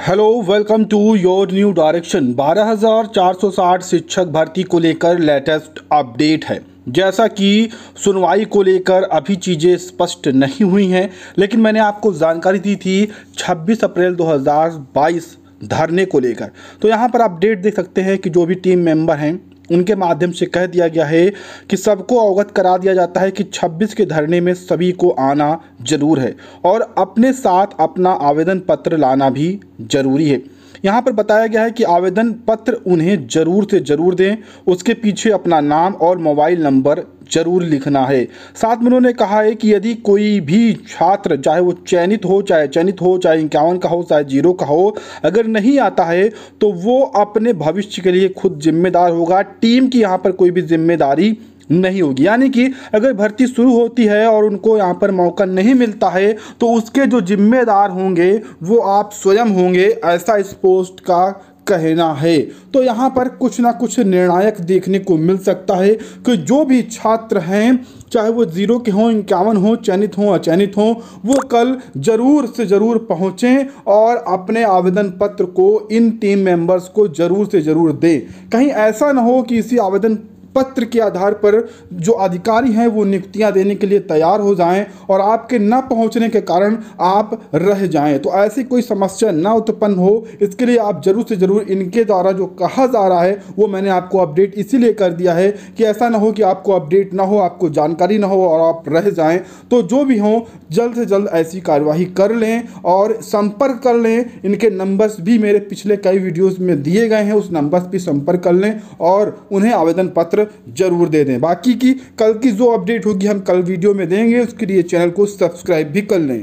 hello welcome to your new direction 12,460 शिक्षक भर्ती को लेकर लेटेस्ट अपडेट है जैसा कि सुनवाई को लेकर अभी चीज़ें स्पष्ट नहीं हुई हैं लेकिन मैंने आपको जानकारी दी थी 26 अप्रैल 2022 धरने को लेकर तो यहाँ पर आप डेट देख सकते हैं कि जो भी टीम मेंबर हैं उनके माध्यम से कह दिया गया है कि सबको अवगत करा दिया जाता है कि 26 के धरने में सभी को आना जरूर है और अपने साथ अपना आवेदन पत्र लाना भी जरूरी है यहाँ पर बताया गया है कि आवेदन पत्र उन्हें ज़रूर से ज़रूर दें उसके पीछे अपना नाम और मोबाइल नंबर जरूर लिखना है साथ में उन्होंने कहा है कि यदि कोई भी छात्र चाहे वो चयनित हो चाहे चयनित हो चाहे इक्यावन का हो चाहे जीरो का हो अगर नहीं आता है तो वो अपने भविष्य के लिए खुद जिम्मेदार होगा टीम की यहाँ पर कोई भी जिम्मेदारी नहीं होगी यानी कि अगर भर्ती शुरू होती है और उनको यहाँ पर मौका नहीं मिलता है तो उसके जो जिम्मेदार होंगे वो आप स्वयं होंगे ऐसा इस पोस्ट का कहना है तो यहाँ पर कुछ ना कुछ निर्णायक देखने को मिल सकता है कि जो भी छात्र हैं चाहे वो जीरो के हों इक्यावन हों चयनित हों अचयनित हों वो कल ज़रूर से ज़रूर पहुँचें और अपने आवेदन पत्र को इन टीम मेंबर्स को ज़रूर से ज़रूर दें कहीं ऐसा ना हो कि इसी आवेदन पत्र के आधार पर जो अधिकारी हैं वो नियुक्तियां देने के लिए तैयार हो जाएं और आपके न पहुंचने के कारण आप रह जाएं तो ऐसी कोई समस्या न उत्पन्न हो इसके लिए आप ज़रूर से ज़रूर इनके द्वारा जो कहा जा रहा है वो मैंने आपको अपडेट इसीलिए कर दिया है कि ऐसा ना हो कि आपको अपडेट ना हो आपको जानकारी ना हो और आप रह जाएँ तो जो भी हों जल्द से जल्द ऐसी कार्यवाही कर लें और संपर्क कर लें इनके नंबर्स भी मेरे पिछले कई वीडियोज़ में दिए गए हैं उस नंबर्स पर संपर्क कर लें और उन्हें आवेदन पत्र जरूर दे दें बाकी की कल की जो अपडेट होगी हम कल वीडियो में देंगे उसके लिए चैनल को सब्सक्राइब भी कर लें